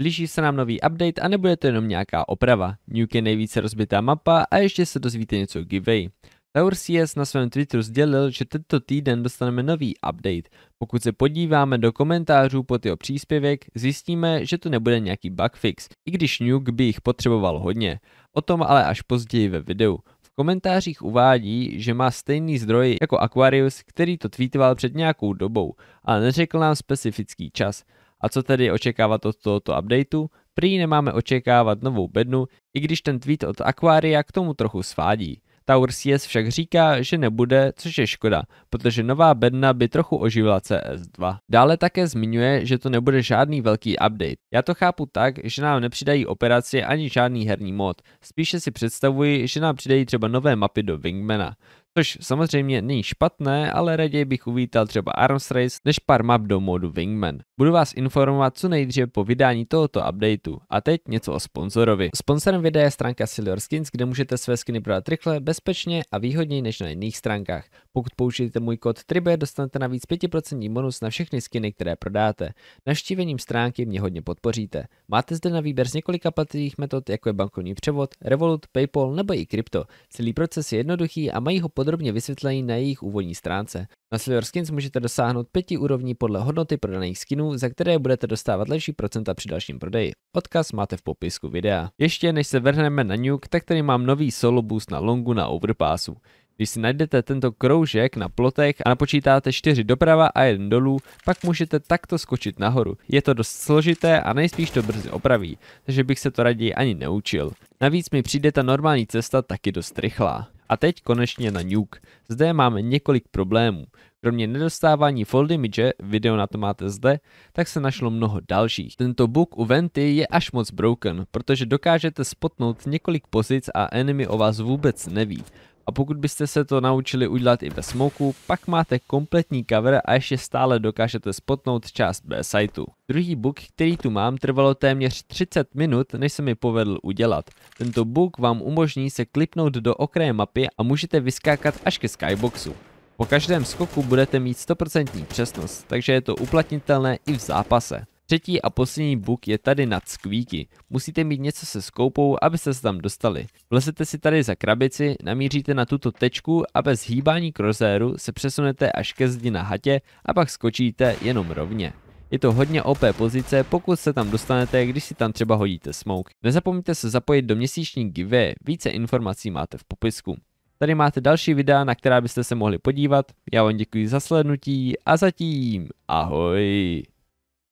Blíží se nám nový update a nebude to jenom nějaká oprava. Nuke je nejvíce rozbitá mapa a ještě se dozvíte něco o giveaway. Taur CS na svém Twitteru sdělil, že tento týden dostaneme nový update. Pokud se podíváme do komentářů pod jeho příspěvek, zjistíme, že to nebude nějaký bug fix, i když Nuke by jich potřeboval hodně. O tom ale až později ve videu. V komentářích uvádí, že má stejný zdroj jako Aquarius, který to tweetoval před nějakou dobou, ale neřekl nám specifický čas. A co tedy očekávat od tohoto updateu? Prý nemáme očekávat novou bednu, i když ten tweet od Aquaria k tomu trochu svádí. Tower CS však říká, že nebude, což je škoda, protože nová bedna by trochu oživila CS2. Dále také zmiňuje, že to nebude žádný velký update. Já to chápu tak, že nám nepřidají operaci ani žádný herní mod. Spíše si představuji, že nám přidají třeba nové mapy do Wingmana. Což samozřejmě není špatné, ale raději bych uvítal třeba Arms Race než pár map do modu Wingman. Budu vás informovat co nejdříve po vydání tohoto updateu. A teď něco o sponzorovi. Sponzorem videa je stránka Silver Skins, kde můžete své skiny prodat rychle, bezpečně a výhodněji než na jiných stránkách. Pokud použijete můj kód TRIBE, dostanete navíc 5% bonus na všechny skiny, které prodáte. Navštívením stránky mě hodně podpoříte. Máte zde na výběr z několika platových metod, jako je bankovní převod, Revolut, PayPal nebo i krypto. Celý proces je jednoduchý a mají ho podrobně vysvětlení na jejich úvodní stránce. Na Silver Skins můžete dosáhnout pěti úrovní podle hodnoty prodaných skinů, za které budete dostávat lepší procenta při dalším prodeji. Odkaz máte v popisku videa. Ještě než se vrhneme na Nuke, tak tady mám nový solo boost na longu na overpassu. Když si najdete tento kroužek na plotech a napočítáte 4 doprava a 1 dolů, pak můžete takto skočit nahoru. Je to dost složité a nejspíš to brzy opraví, takže bych se to raději ani neučil. Navíc mi přijde ta normální cesta taky dost rychlá. A teď konečně na Nuke. Zde máme několik problémů. Kromě nedostávání fold image, video na to máte zde, tak se našlo mnoho dalších. Tento bug u Venty je až moc broken, protože dokážete spotnout několik pozic a enemy o vás vůbec neví. A pokud byste se to naučili udělat i ve smoku, pak máte kompletní cover a ještě stále dokážete spotnout část B sajtu. Druhý book, který tu mám, trvalo téměř 30 minut, než se mi povedl udělat. Tento book vám umožní se klipnout do okraje mapy a můžete vyskákat až ke skyboxu. Po každém skoku budete mít 100% přesnost, takže je to uplatnitelné i v zápase. Třetí a poslední buk je tady nad skvíky. Musíte mít něco se skoupou, abyste se tam dostali. Vlezete si tady za krabici, namíříte na tuto tečku a bez hýbání krozéru se přesunete až ke zdi na hatě a pak skočíte jenom rovně. Je to hodně OP pozice, pokud se tam dostanete, když si tam třeba hodíte smoke. Nezapomeňte se zapojit do měsíční give, více informací máte v popisku. Tady máte další videa, na která byste se mohli podívat. Já vám děkuji za slednutí a zatím ahoj.